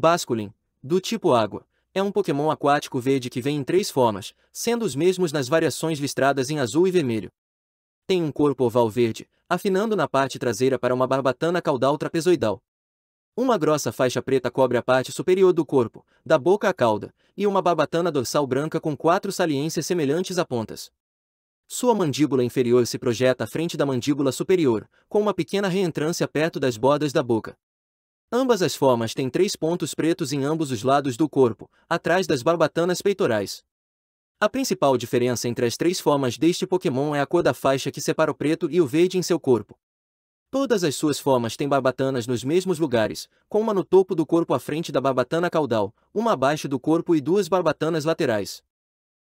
Basculin, do tipo água, é um Pokémon aquático verde que vem em três formas, sendo os mesmos nas variações listradas em azul e vermelho. Tem um corpo oval verde, afinando na parte traseira para uma barbatana caudal trapezoidal. Uma grossa faixa preta cobre a parte superior do corpo, da boca à cauda, e uma barbatana dorsal branca com quatro saliências semelhantes a pontas. Sua mandíbula inferior se projeta à frente da mandíbula superior, com uma pequena reentrância perto das bordas da boca. Ambas as formas têm três pontos pretos em ambos os lados do corpo, atrás das barbatanas peitorais. A principal diferença entre as três formas deste Pokémon é a cor da faixa que separa o preto e o verde em seu corpo. Todas as suas formas têm barbatanas nos mesmos lugares, com uma no topo do corpo à frente da barbatana caudal, uma abaixo do corpo e duas barbatanas laterais.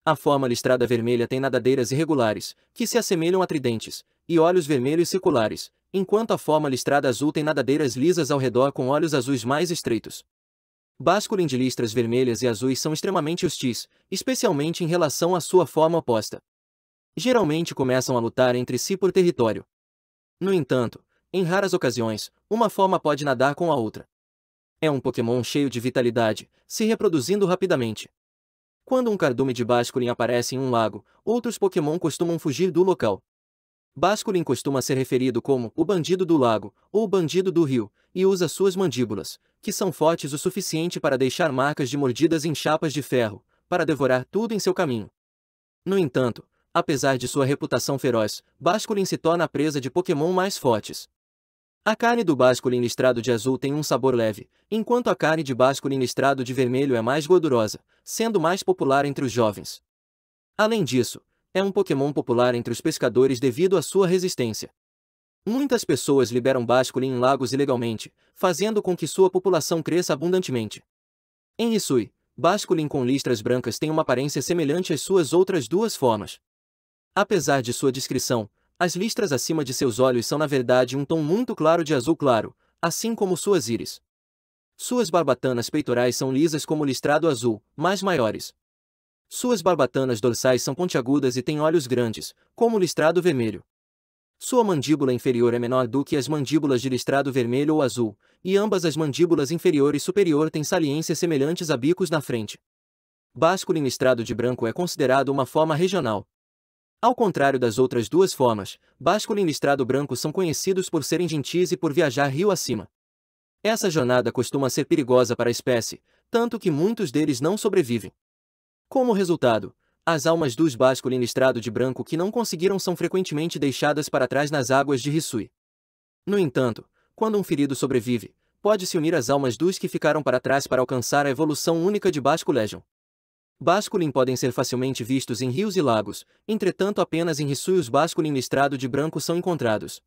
A forma listrada vermelha tem nadadeiras irregulares, que se assemelham a tridentes, e olhos vermelhos circulares, enquanto a forma listrada azul tem nadadeiras lisas ao redor com olhos azuis mais estreitos. Basculin de listras vermelhas e azuis são extremamente hostis, especialmente em relação à sua forma oposta. Geralmente começam a lutar entre si por território. No entanto, em raras ocasiões, uma forma pode nadar com a outra. É um Pokémon cheio de vitalidade, se reproduzindo rapidamente. Quando um cardume de Basculin aparece em um lago, outros Pokémon costumam fugir do local. Basculin costuma ser referido como o bandido do lago ou o bandido do rio, e usa suas mandíbulas, que são fortes o suficiente para deixar marcas de mordidas em chapas de ferro, para devorar tudo em seu caminho. No entanto, apesar de sua reputação feroz, Basculin se torna a presa de Pokémon mais fortes. A carne do Basculin listrado de azul tem um sabor leve, enquanto a carne de Basculin listrado de vermelho é mais gordurosa, sendo mais popular entre os jovens. Além disso, é um Pokémon popular entre os pescadores devido à sua resistência. Muitas pessoas liberam basculin em lagos ilegalmente, fazendo com que sua população cresça abundantemente. Em Isui, basculin com listras brancas tem uma aparência semelhante às suas outras duas formas. Apesar de sua descrição, as listras acima de seus olhos são na verdade um tom muito claro de azul claro, assim como suas íris. Suas barbatanas peitorais são lisas como listrado azul, mas maiores. Suas barbatanas dorsais são pontiagudas e têm olhos grandes, como o listrado vermelho. Sua mandíbula inferior é menor do que as mandíbulas de listrado vermelho ou azul, e ambas as mandíbulas inferior e superior têm saliências semelhantes a bicos na frente. Básculo listrado de branco é considerado uma forma regional. Ao contrário das outras duas formas, básculo listrado branco são conhecidos por serem gentis e por viajar rio acima. Essa jornada costuma ser perigosa para a espécie, tanto que muitos deles não sobrevivem. Como resultado, as almas dos basculin listrado de branco que não conseguiram são frequentemente deixadas para trás nas águas de Risui. No entanto, quando um ferido sobrevive, pode-se unir as almas dos que ficaram para trás para alcançar a evolução única de Basco Legion. Basculin podem ser facilmente vistos em rios e lagos, entretanto apenas em Risui os Basculin listrado de branco são encontrados.